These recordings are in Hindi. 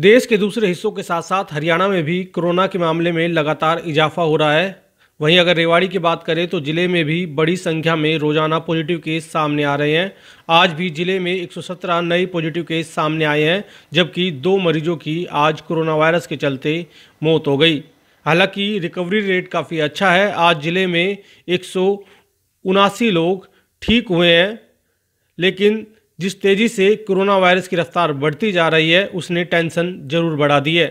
देश के दूसरे हिस्सों के साथ साथ हरियाणा में भी कोरोना के मामले में लगातार इजाफा हो रहा है वहीं अगर रेवाड़ी की बात करें तो जिले में भी बड़ी संख्या में रोजाना पॉजिटिव केस सामने आ रहे हैं आज भी जिले में 117 नए पॉजिटिव केस सामने आए हैं जबकि दो मरीजों की आज कोरोना वायरस के चलते मौत हो गई हालांकि रिकवरी रेट काफ़ी अच्छा है आज जिले में एक लोग ठीक हुए हैं लेकिन जिस तेजी से कोरोना वायरस की रफ्तार बढ़ती जा रही है उसने टेंशन जरूर बढ़ा दी है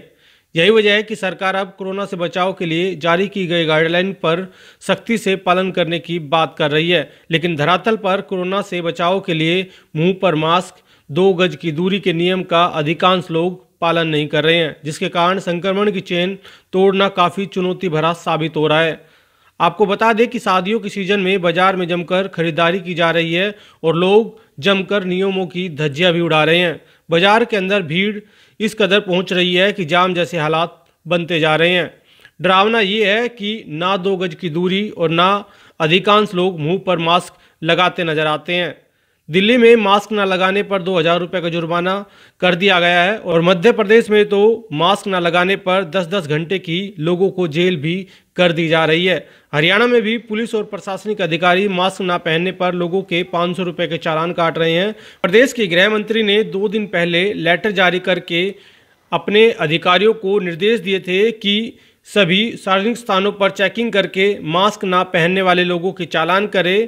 यही वजह है कि सरकार अब कोरोना से बचाव के लिए जारी की गई गाइडलाइन पर सख्ती से पालन करने की बात कर रही है लेकिन धरातल पर कोरोना से बचाव के लिए मुंह पर मास्क दो गज की दूरी के नियम का अधिकांश लोग पालन नहीं कर रहे हैं जिसके कारण संक्रमण की चेन तोड़ना काफ़ी चुनौती भरा साबित हो रहा है आपको बता दें कि शादियों के सीजन में बाजार में जमकर खरीदारी की जा रही है और लोग जमकर नियमों की धज्जियां भी उड़ा रहे हैं बाजार के अंदर भीड़ इस कदर पहुंच रही है कि जाम जैसे हालात बनते जा रहे हैं डरावना ये है कि ना दो गज की दूरी और ना अधिकांश लोग मुंह पर मास्क लगाते नजर आते हैं दिल्ली में मास्क न लगाने पर दो हजार रुपये का जुर्माना कर दिया गया है और मध्य प्रदेश में तो मास्क न लगाने पर 10-10 घंटे की लोगों को जेल भी कर दी जा रही है हरियाणा में भी पुलिस और प्रशासनिक अधिकारी मास्क न पहनने पर लोगों के पाँच सौ के चालान काट रहे हैं प्रदेश के गृह मंत्री ने दो दिन पहले लेटर जारी करके अपने अधिकारियों को निर्देश दिए थे कि सभी सार्वजनिक स्थानों पर चेकिंग करके मास्क ना पहनने वाले लोगों के चालान करें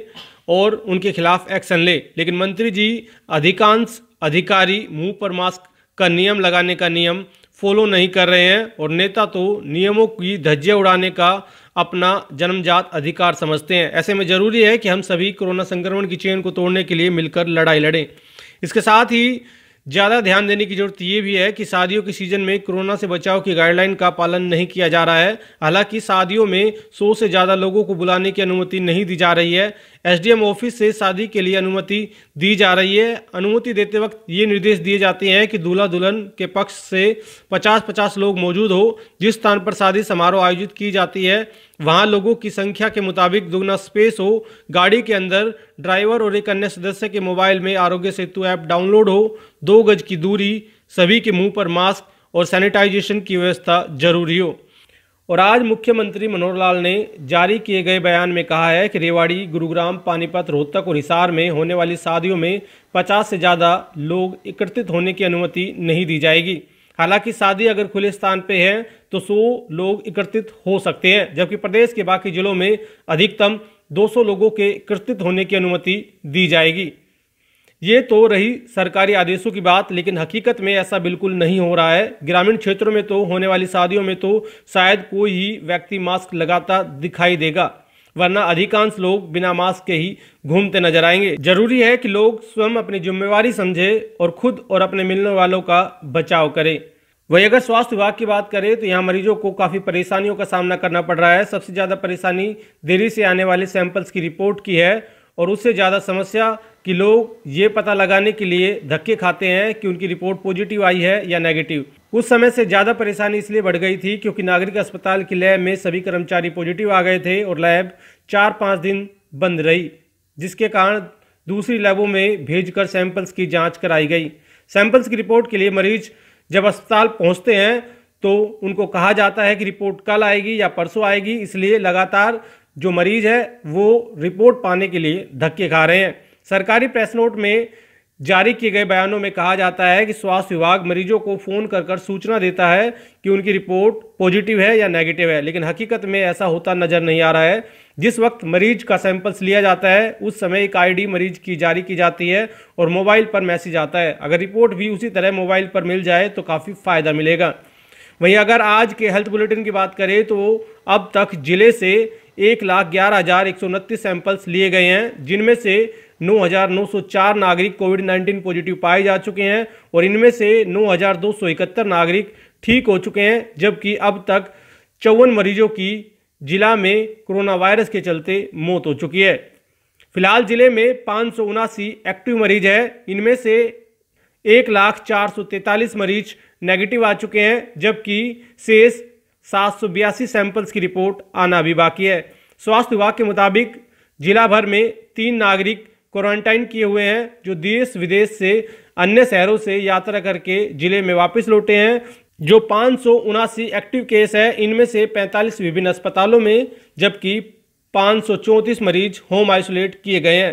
और उनके खिलाफ एक्शन ले। लेकिन मंत्री जी अधिकांश अधिकारी मुंह पर मास्क का नियम लगाने का नियम फॉलो नहीं कर रहे हैं और नेता तो नियमों की धज्जियाँ उड़ाने का अपना जन्मजात अधिकार समझते हैं ऐसे में जरूरी है कि हम सभी कोरोना संक्रमण की चेन को तोड़ने के लिए मिलकर लड़ाई लड़ें इसके साथ ही ज़्यादा ध्यान देने की जरूरत ये भी है कि शादियों के सीज़न में कोरोना से बचाव की गाइडलाइन का पालन नहीं किया जा रहा है हालांकि शादियों में सौ से ज़्यादा लोगों को बुलाने की अनुमति नहीं दी जा रही है एसडीएम ऑफिस से शादी के लिए अनुमति दी जा रही है अनुमति देते वक्त ये निर्देश दिए जाते हैं कि दूल्हा दुल्हन के पक्ष से पचास पचास लोग मौजूद हो जिस स्थान पर शादी समारोह आयोजित की जाती है वहां लोगों की संख्या के मुताबिक दुगना स्पेस हो गाड़ी के अंदर ड्राइवर और एक अन्य सदस्य के मोबाइल में आरोग्य सेतु ऐप डाउनलोड हो दो गज की दूरी सभी के मुंह पर मास्क और सैनिटाइजेशन की व्यवस्था जरूरी हो और आज मुख्यमंत्री मनोहर लाल ने जारी किए गए बयान में कहा है कि रेवाड़ी गुरुग्राम पानीपत रोहतक और हिसार में होने वाली शादियों में 50 से ज़्यादा लोग एकत्रित होने की अनुमति नहीं दी जाएगी हालांकि शादी अगर खुले स्थान पे है तो सौ लोग एकत्रित हो सकते हैं जबकि प्रदेश के बाकी जिलों में अधिकतम 200 लोगों के एकत्रित होने की अनुमति दी जाएगी ये तो रही सरकारी आदेशों की बात लेकिन हकीकत में ऐसा बिल्कुल नहीं हो रहा है ग्रामीण क्षेत्रों में तो होने वाली शादियों में तो शायद कोई ही व्यक्ति मास्क लगाता दिखाई देगा वरना अधिकांश लोग बिना मास्क के ही घूमते नजर आएंगे जरूरी है कि लोग स्वयं अपनी जिम्मेवारी समझे और खुद और अपने मिलने वालों का बचाव करें वही अगर स्वास्थ्य विभाग की बात करें तो यहाँ मरीजों को काफ़ी परेशानियों का सामना करना पड़ रहा है सबसे ज़्यादा परेशानी देरी से आने वाले सैंपल्स की रिपोर्ट की है और उससे ज़्यादा समस्या कि लोग ये पता लगाने के लिए धक्के खाते हैं कि उनकी रिपोर्ट पॉजिटिव आई है या नेगेटिव उस समय से ज़्यादा परेशानी इसलिए बढ़ गई थी क्योंकि नागरिक अस्पताल की लैब में सभी कर्मचारी पॉजिटिव आ गए थे और लैब चार पाँच दिन बंद रही जिसके कारण दूसरी लैबों में भेजकर सैंपल्स की जांच कराई गई सैंपल्स की रिपोर्ट के लिए मरीज जब अस्पताल पहुंचते हैं तो उनको कहा जाता है कि रिपोर्ट कल आएगी या परसों आएगी इसलिए लगातार जो मरीज है वो रिपोर्ट पाने के लिए धक्के खा रहे हैं सरकारी प्रेस नोट में जारी किए गए बयानों में कहा जाता है कि स्वास्थ्य विभाग मरीजों को फ़ोन कर कर सूचना देता है कि उनकी रिपोर्ट पॉजिटिव है या नेगेटिव है लेकिन हकीकत में ऐसा होता नज़र नहीं आ रहा है जिस वक्त मरीज का सैंपल्स लिया जाता है उस समय एक आईडी मरीज की जारी की जाती है और मोबाइल पर मैसेज आता है अगर रिपोर्ट भी उसी तरह मोबाइल पर मिल जाए तो काफ़ी फ़ायदा मिलेगा वहीं अगर आज के हेल्थ बुलेटिन की बात करें तो अब तक ज़िले से एक लाख ग्यारह हज़ार एक सौ उनतीस सैंपल्स लिए गए हैं जिनमें से 9,904 नागरिक कोविड 19 पॉजिटिव पाए जा चुके हैं और इनमें से नौ नागरिक ठीक हो चुके हैं जबकि अब तक चौवन मरीजों की जिला में कोरोना वायरस के चलते मौत हो चुकी है फिलहाल जिले में पाँच एक्टिव मरीज हैं इनमें से एक लाख चार सौ तैंतालीस मरीज नेगेटिव आ चुके हैं जबकि शेष सात सौ बयासी सैंपल्स की रिपोर्ट आना भी बाकी है स्वास्थ्य विभाग के मुताबिक जिला भर में तीन नागरिक क्वारंटाइन किए हुए हैं जो देश विदेश से अन्य शहरों से यात्रा करके जिले में वापस लौटे हैं जो पाँच एक्टिव केस है इनमें से 45 विभिन्न अस्पतालों में जबकि पाँच मरीज होम आइसोलेट किए गए हैं